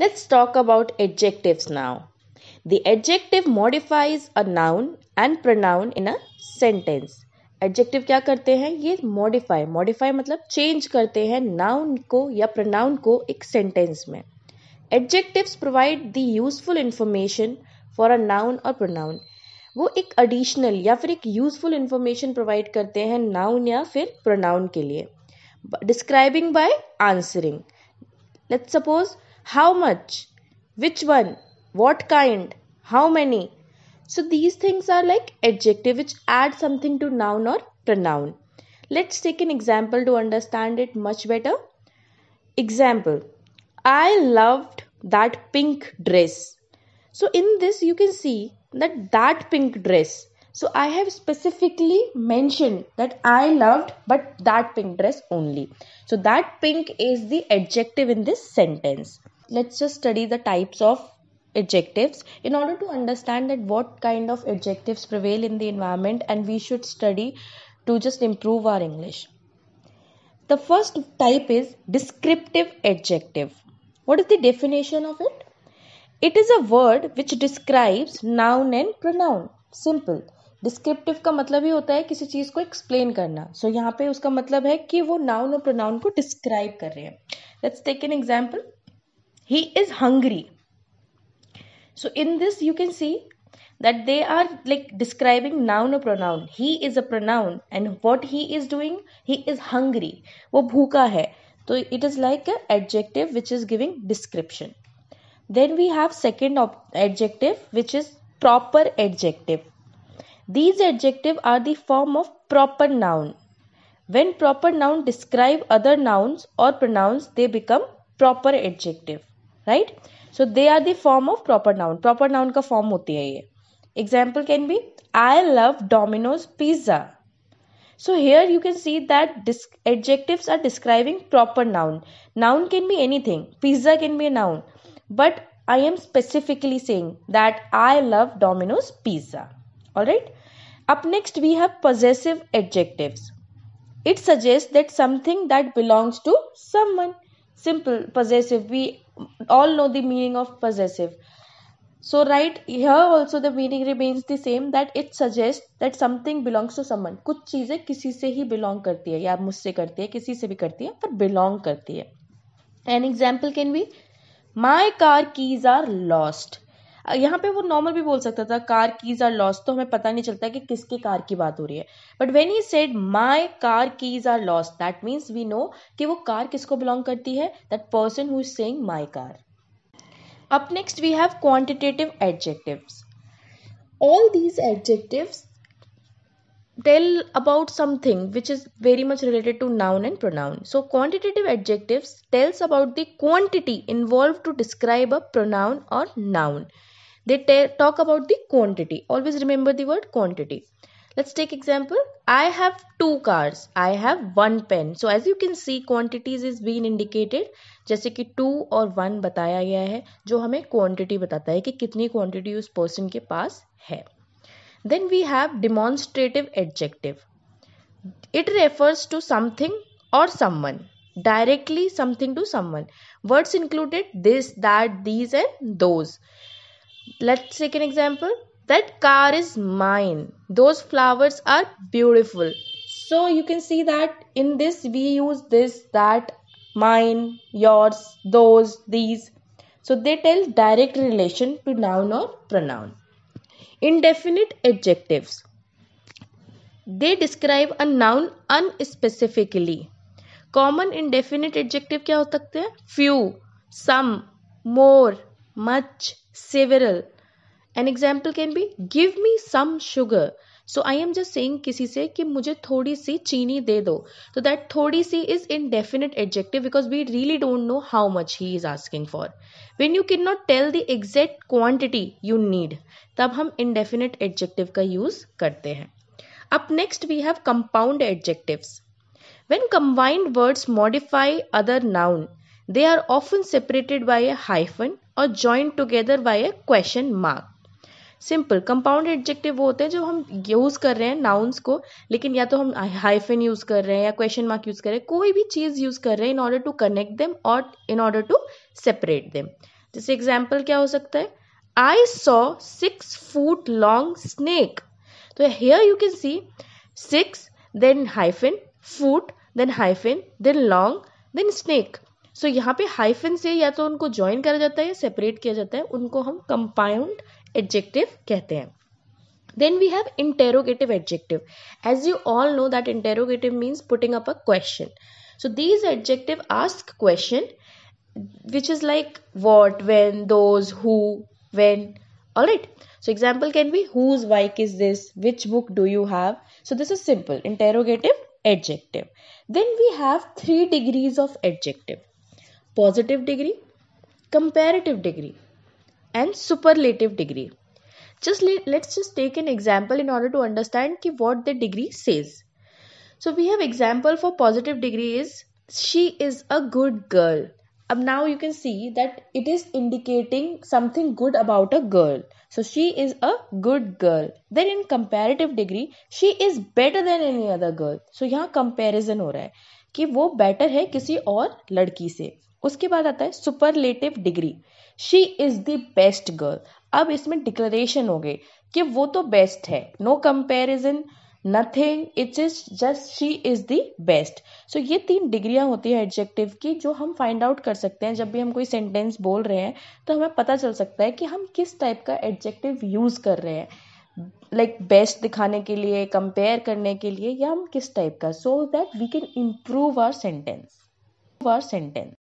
Let's talk about adjectives now. The adjective modifies a noun and pronoun in a sentence. Adjective क्या करते हैं ये modify modify मतलब change करते हैं नाउन को या प्रोनाउन को एक सेंटेंस में adjectives provide the useful information for a noun और प्रोनाउन वो एक एडिशनल या फिर एक यूजफुल इन्फॉर्मेशन प्रोवाइड करते हैं नाउन या फिर प्रोनाउन के लिए describing by answering let's suppose how much, which one, what kind, how many. So these things are like adjective which add something to noun or pronoun. Let's take an example to understand it much better. Example I loved that pink dress. So in this you can see that that pink dress. So I have specifically mentioned that I loved but that pink dress only. So that pink is the adjective in this sentence let's just study the types of adjectives in order to understand that what kind of adjectives prevail in the environment and we should study to just improve our english the first type is descriptive adjective what is the definition of it it is a word which describes noun and pronoun simple descriptive का मतलब ही होता है किसी चीज़ को explain करना सो so, यहाँ पे उसका मतलब है कि वो नाउन और प्रोनाउन को डिस्क्राइब कर रहे हैं let's take an example he is hungry so in this you can see that they are like describing noun or pronoun he is a pronoun and what he is doing he is hungry wo bhuka hai so it is like an adjective which is giving description then we have second adjective which is proper adjective these adjective are the form of proper noun when proper noun describe other nouns or pronouns they become proper adjective right so they are the form of proper noun proper noun form form होती है ये example can be I love Domino's so here you can see that adjectives are describing proper noun noun can be anything pizza can be a noun but i am specifically saying that i love domino's pizza all right up next we have possessive adjectives it suggests that something that belongs to someone simple possessive we all know the meaning of possessive. So, right here also the meaning remains the same that it suggests that something belongs to someone. kuch cheeze kisi se hi belong karti hai ya mujhse karti hai kisi se bhi karti hai par belong karti hai An example can be my car keys are lost. यहाँ पे वो normal भी बोल सकता था car keys are lost तो हमें पता नहीं चलता कि किसके कार की बात हो रही है but when he said my car keys are lost that means we know कि वो कार किसको बिलोंग करती है that person who is saying my car up next we have quantitative adjectives all these adjectives tell about something which is very much related to noun and pronoun so quantitative adjectives tells about the quantity involve to describe a pronoun और noun they talk about the quantity always remember the word quantity let's take example i have two cars i have one pen so as you can see quantities is being indicated जैसे कि to और one बताया गया है जो हमें quantity बताता है कि कितनी क्वांटिटी उस पर्सन के पास है then we have demonstrative adjective it refers to something और someone directly something to someone words included this that these and those Let's take an example. That car is mine. Those flowers are beautiful. So you can see that in this we use this, that, mine, yours, those, these. So they tell direct relation to noun or pronoun. Indefinite adjectives. They describe a noun unspecifically. Common indefinite adjective क्या हो सकते हैं some more much several an example can be give me some sugar so I am just saying किसी से कि मुझे थोड़ी सी चीनी दे दो तो दैट थोड़ी सी is indefinite adjective because we really don't know how much he is asking for when you can not tell the exact quantity you need तब हम इनडेफिनेट एडजेक्टिव का यूज करते हैं अब next we have compound adjectives when combined words modify other noun They are often separated by a hyphen और joined together by a question mark. Simple compound adjective वो होते हैं जो हम यूज कर रहे हैं नाउन्स को लेकिन या तो हम हाइफ़न यूज कर रहे हैं या क्वेश्चन मार्क यूज कर रहे हैं कोई भी चीज यूज कर रहे हैं in order to connect them और in order to separate them जैसे एग्जाम्पल क्या हो सकता है I saw six foot long snake so here you can see six then hyphen foot then hyphen then long then snake so so, यहाँ पे hyphen से या तो उनको ज्वाइन किया जाता है या सेपरेट किया जाता है उनको हम कंपाउंड एडजेक्टिव कहते हैं then we have interrogative adjective as you all know that interrogative means putting up a question so these adjective ask question which is like what when those who when all right so example can be whose bike is this which book do you have so this is simple interrogative adjective then we have three degrees of adjective positive degree, comparative degree, and superlative degree. Just let, let's just take an example in order to understand ki what the degree says. So we have example for positive degree is she is a good girl. Um, now you can see that it is indicating something good about a girl. So she is a good girl. Then in comparative degree, she is better than any other girl. So here comparison is रहा है better है किसी और लड़की उसके बाद आता है superlative degree she is the best girl अब इसमें डिक्लेरेशन हो गई कि वो तो बेस्ट है no comparison nothing it's is just she is the best so ये तीन डिग्रियां होती हैं एडजेक्टिव की जो हम फाइंड आउट कर सकते हैं जब भी हम कोई सेंटेंस बोल रहे हैं तो हमें पता चल सकता है कि हम किस टाइप का एडजेक्टिव यूज कर रहे हैं लाइक like बेस्ट दिखाने के लिए कंपेयर करने के लिए या हम किस टाइप का so that we can improve our sentence our sentence